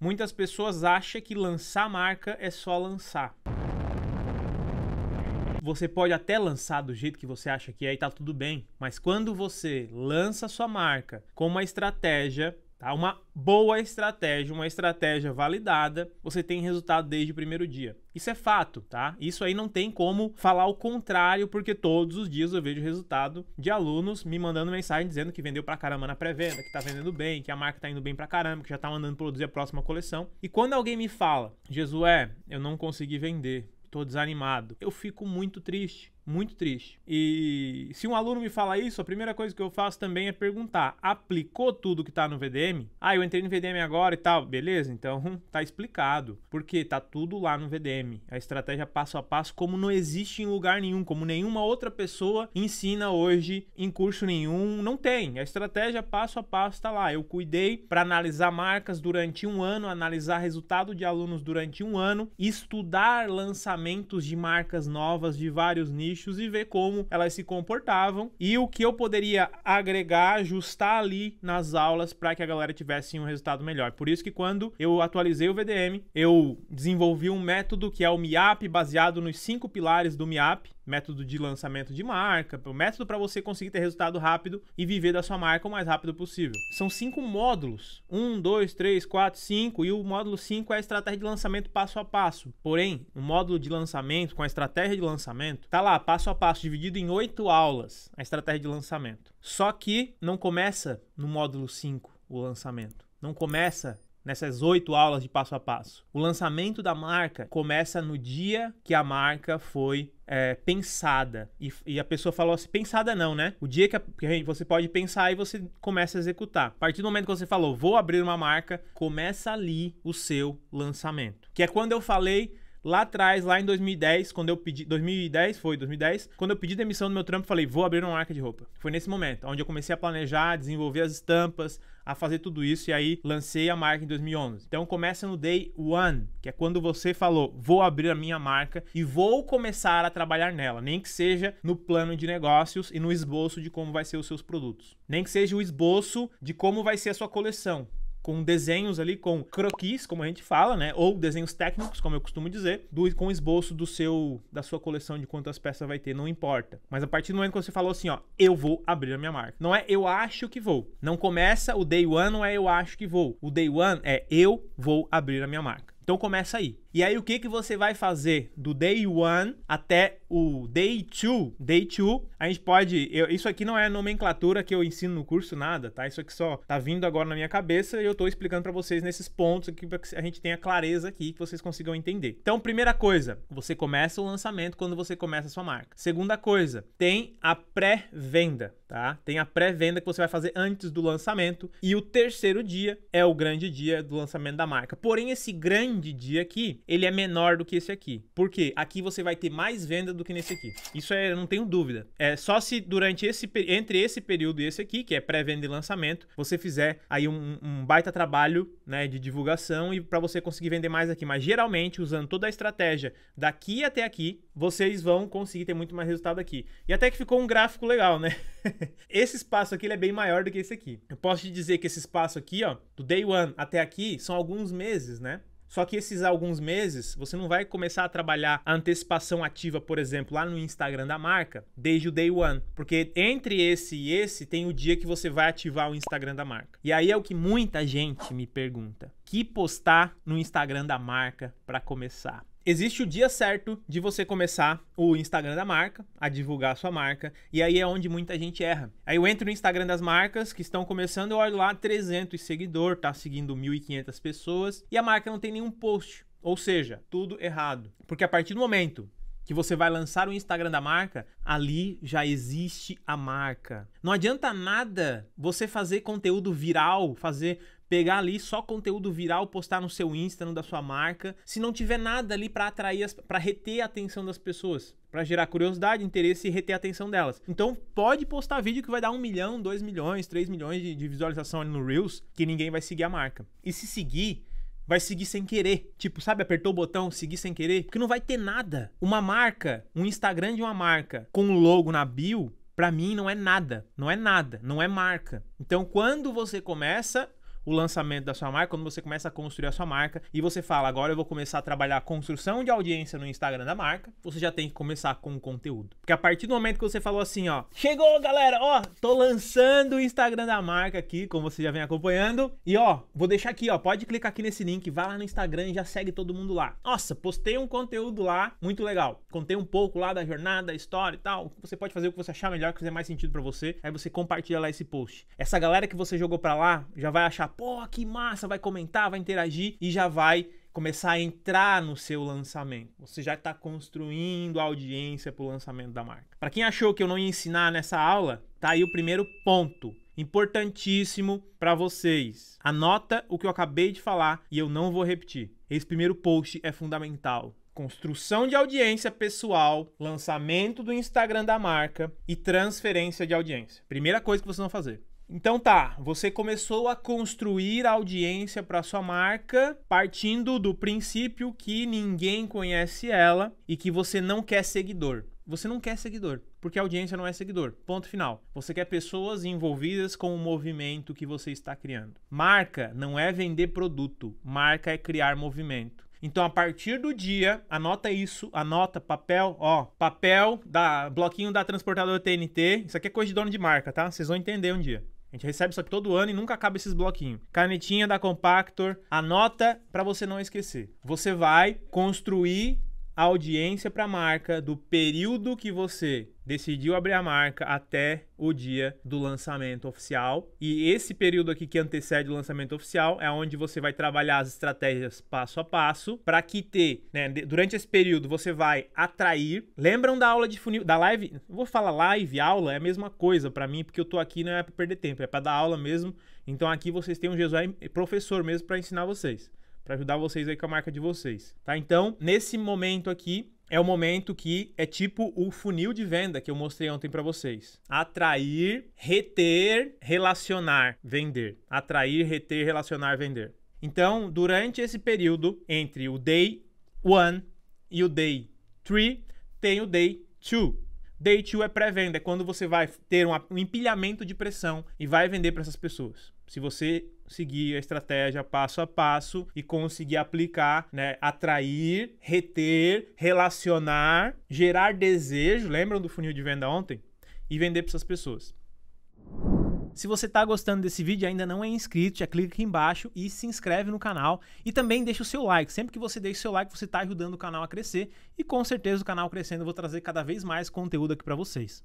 Muitas pessoas acham que lançar marca é só lançar. Você pode até lançar do jeito que você acha que é e tá tudo bem, mas quando você lança sua marca com uma estratégia Tá? Uma boa estratégia, uma estratégia validada, você tem resultado desde o primeiro dia. Isso é fato, tá? Isso aí não tem como falar o contrário, porque todos os dias eu vejo resultado de alunos me mandando mensagem dizendo que vendeu pra caramba na pré-venda, que tá vendendo bem, que a marca tá indo bem pra caramba, que já tá mandando produzir a próxima coleção. E quando alguém me fala, Jesué, eu não consegui vender, tô desanimado, eu fico muito triste muito triste. E se um aluno me fala isso, a primeira coisa que eu faço também é perguntar: aplicou tudo que tá no VDM? Ah, eu entrei no VDM agora e tal. Beleza, então tá explicado. Porque tá tudo lá no VDM. A estratégia passo a passo, como não existe em lugar nenhum, como nenhuma outra pessoa ensina hoje em curso nenhum. Não tem. A estratégia passo a passo tá lá. Eu cuidei para analisar marcas durante um ano, analisar resultado de alunos durante um ano, estudar lançamentos de marcas novas de vários nichos e ver como elas se comportavam e o que eu poderia agregar, ajustar ali nas aulas para que a galera tivesse um resultado melhor. Por isso que quando eu atualizei o VDM, eu desenvolvi um método que é o MIAP, baseado nos cinco pilares do MIAP, método de lançamento de marca, o método para você conseguir ter resultado rápido e viver da sua marca o mais rápido possível. São cinco módulos: um, dois, três, quatro, cinco, e o módulo 5 é a estratégia de lançamento passo a passo. Porém, o módulo de lançamento com a estratégia de lançamento tá lá passo a passo, dividido em oito aulas, a estratégia de lançamento. Só que não começa no módulo 5 o lançamento. Não começa nessas oito aulas de passo a passo. O lançamento da marca começa no dia que a marca foi é, pensada. E, e, a pessoa falou assim: pensada não, né? O dia que, a, que, você pode pensar e você começa a executar. A partir do momento que você falou, vou abrir uma marca, começa ali o seu lançamento. Que é quando eu falei Lá atrás, lá em 2010, quando eu pedi. 2010 foi, 2010. Quando eu pedi demissão do meu trampo, falei, vou abrir uma marca de roupa. Foi nesse momento, onde eu comecei a planejar, a desenvolver as estampas, a fazer tudo isso. E aí lancei a marca em 2011. Então começa no day one, que é quando você falou, vou abrir a minha marca e vou começar a trabalhar nela. Nem que seja no plano de negócios e no esboço de como vai ser os seus produtos. Nem que seja o esboço de como vai ser a sua coleção com desenhos ali, com croquis, como a gente fala, né? Ou desenhos técnicos, como eu costumo dizer, do, com esboço do seu da sua coleção de quantas peças vai ter, não importa. Mas a partir do momento que você falou assim, ó, eu vou abrir a minha marca. Não é eu acho que vou. Não começa o day one, não é eu acho que vou. O day one é eu vou abrir a minha marca. Então começa aí. E aí o que, que você vai fazer do day one até o day two? Day two, a gente pode. Eu, isso aqui não é nomenclatura que eu ensino no curso, nada, tá? Isso aqui só tá vindo agora na minha cabeça e eu tô explicando para vocês nesses pontos aqui para que a gente tenha clareza aqui, que vocês consigam entender. Então, primeira coisa, você começa o lançamento quando você começa a sua marca. Segunda coisa, tem a pré-venda, tá? Tem a pré-venda que você vai fazer antes do lançamento. E o terceiro dia é o grande dia do lançamento da marca. Porém, esse grande dia aqui, ele é menor do que esse aqui. Por quê? Aqui você vai ter mais venda do que nesse aqui. Isso é, eu não tenho dúvida. É só se durante esse entre esse período e esse aqui, que é pré-venda e lançamento, você fizer aí um, um baita trabalho, né, de divulgação e para você conseguir vender mais aqui. Mas geralmente usando toda a estratégia daqui até aqui, vocês vão conseguir ter muito mais resultado aqui. E até que ficou um gráfico legal, né? esse espaço aqui é bem maior do que esse aqui. Eu posso te dizer que esse espaço aqui, ó, do day one até aqui, são alguns meses, né? Só que esses alguns meses, você não vai começar a trabalhar a antecipação ativa, por exemplo, lá no Instagram da marca, desde o day one. Porque entre esse e esse, tem o dia que você vai ativar o Instagram da marca. E aí é o que muita gente me pergunta: que postar no Instagram da marca para começar? Existe o dia certo de você começar o Instagram da marca, a divulgar a sua marca, e aí é onde muita gente erra. Aí eu entro no Instagram das marcas que estão começando, eu olho lá 300 seguidor, tá seguindo 1500 pessoas e a marca não tem nenhum post. Ou seja, tudo errado. Porque a partir do momento que você vai lançar o Instagram da marca, ali já existe a marca. Não adianta nada você fazer conteúdo viral, fazer pegar ali só conteúdo viral, postar no seu Insta, no da sua marca, se não tiver nada ali para atrair, para reter a atenção das pessoas para gerar curiosidade, interesse e reter a atenção delas. Então pode postar vídeo que vai dar um milhão, dois milhões, três milhões de, de visualização ali no Reels, que ninguém vai seguir a marca. E se seguir, vai seguir sem querer. Tipo, sabe, apertou o botão, seguir sem querer, porque não vai ter nada. Uma marca, um Instagram de uma marca com um logo na bio, para mim não é nada, não é nada, não é marca. Então quando você começa o lançamento da sua marca, quando você começa a construir a sua marca e você fala, agora eu vou começar a trabalhar a construção de audiência no Instagram da marca, você já tem que começar com o conteúdo. Porque a partir do momento que você falou assim, ó, chegou galera, ó, tô lançando o Instagram da marca aqui, como você já vem acompanhando, e ó, vou deixar aqui, ó, pode clicar aqui nesse link, vai lá no Instagram e já segue todo mundo lá. Nossa, postei um conteúdo lá, muito legal. Contei um pouco lá da jornada, história e tal. Você pode fazer o que você achar melhor, que fizer mais sentido para você. Aí você compartilha lá esse post. Essa galera que você jogou para lá já vai achar pô, que massa, vai comentar, vai interagir e já vai começar a entrar no seu lançamento. Você já está construindo a audiência para o lançamento da marca. Para quem achou que eu não ia ensinar nessa aula, tá aí o primeiro ponto importantíssimo para vocês. Anota o que eu acabei de falar e eu não vou repetir. Esse primeiro post é fundamental. Construção de audiência pessoal, lançamento do Instagram da marca e transferência de audiência. Primeira coisa que vocês vão fazer. Então tá, você começou a construir a audiência para sua marca partindo do princípio que ninguém conhece ela e que você não quer seguidor. Você não quer seguidor, porque a audiência não é seguidor. Ponto final. Você quer pessoas envolvidas com o movimento que você está criando. Marca não é vender produto, marca é criar movimento. Então, a partir do dia, anota isso, anota papel, ó, papel da bloquinho da transportadora TNT. Isso aqui é coisa de dono de marca, tá? Vocês vão entender um dia. A gente recebe isso aqui todo ano e nunca acaba esses bloquinhos. Canetinha da Compactor, anota para você não esquecer. Você vai construir a audiência para a marca do período que você decidiu abrir a marca até o dia do lançamento oficial. E esse período aqui que antecede o lançamento oficial é onde você vai trabalhar as estratégias passo a passo para que ter, né, durante esse período você vai atrair. Lembram da aula de funil, da live? Vou falar live, aula, é a mesma coisa para mim, porque eu tô aqui não é para perder tempo, é para dar aula mesmo. Então aqui vocês têm um Josué professor mesmo para ensinar vocês para ajudar vocês aí com a marca de vocês, tá? Então, nesse momento aqui, é o momento que é tipo o funil de venda que eu mostrei ontem para vocês. Atrair, reter, relacionar, vender. Atrair, reter, relacionar, vender. Então, durante esse período entre o day 1 e o day 3, tem o day 2, Day 2 é pré-venda, é quando você vai ter um empilhamento de pressão e vai vender para essas pessoas. Se você seguir a estratégia passo a passo e conseguir aplicar, né, atrair, reter, relacionar, gerar desejo, lembram do funil de venda ontem? E vender para essas pessoas. Se você está gostando desse vídeo e ainda não é inscrito, já clica aqui embaixo e se inscreve no canal. E também deixa o seu like. Sempre que você deixa o seu like, você está ajudando o canal a crescer. E com certeza o canal crescendo, eu vou trazer cada vez mais conteúdo aqui para vocês.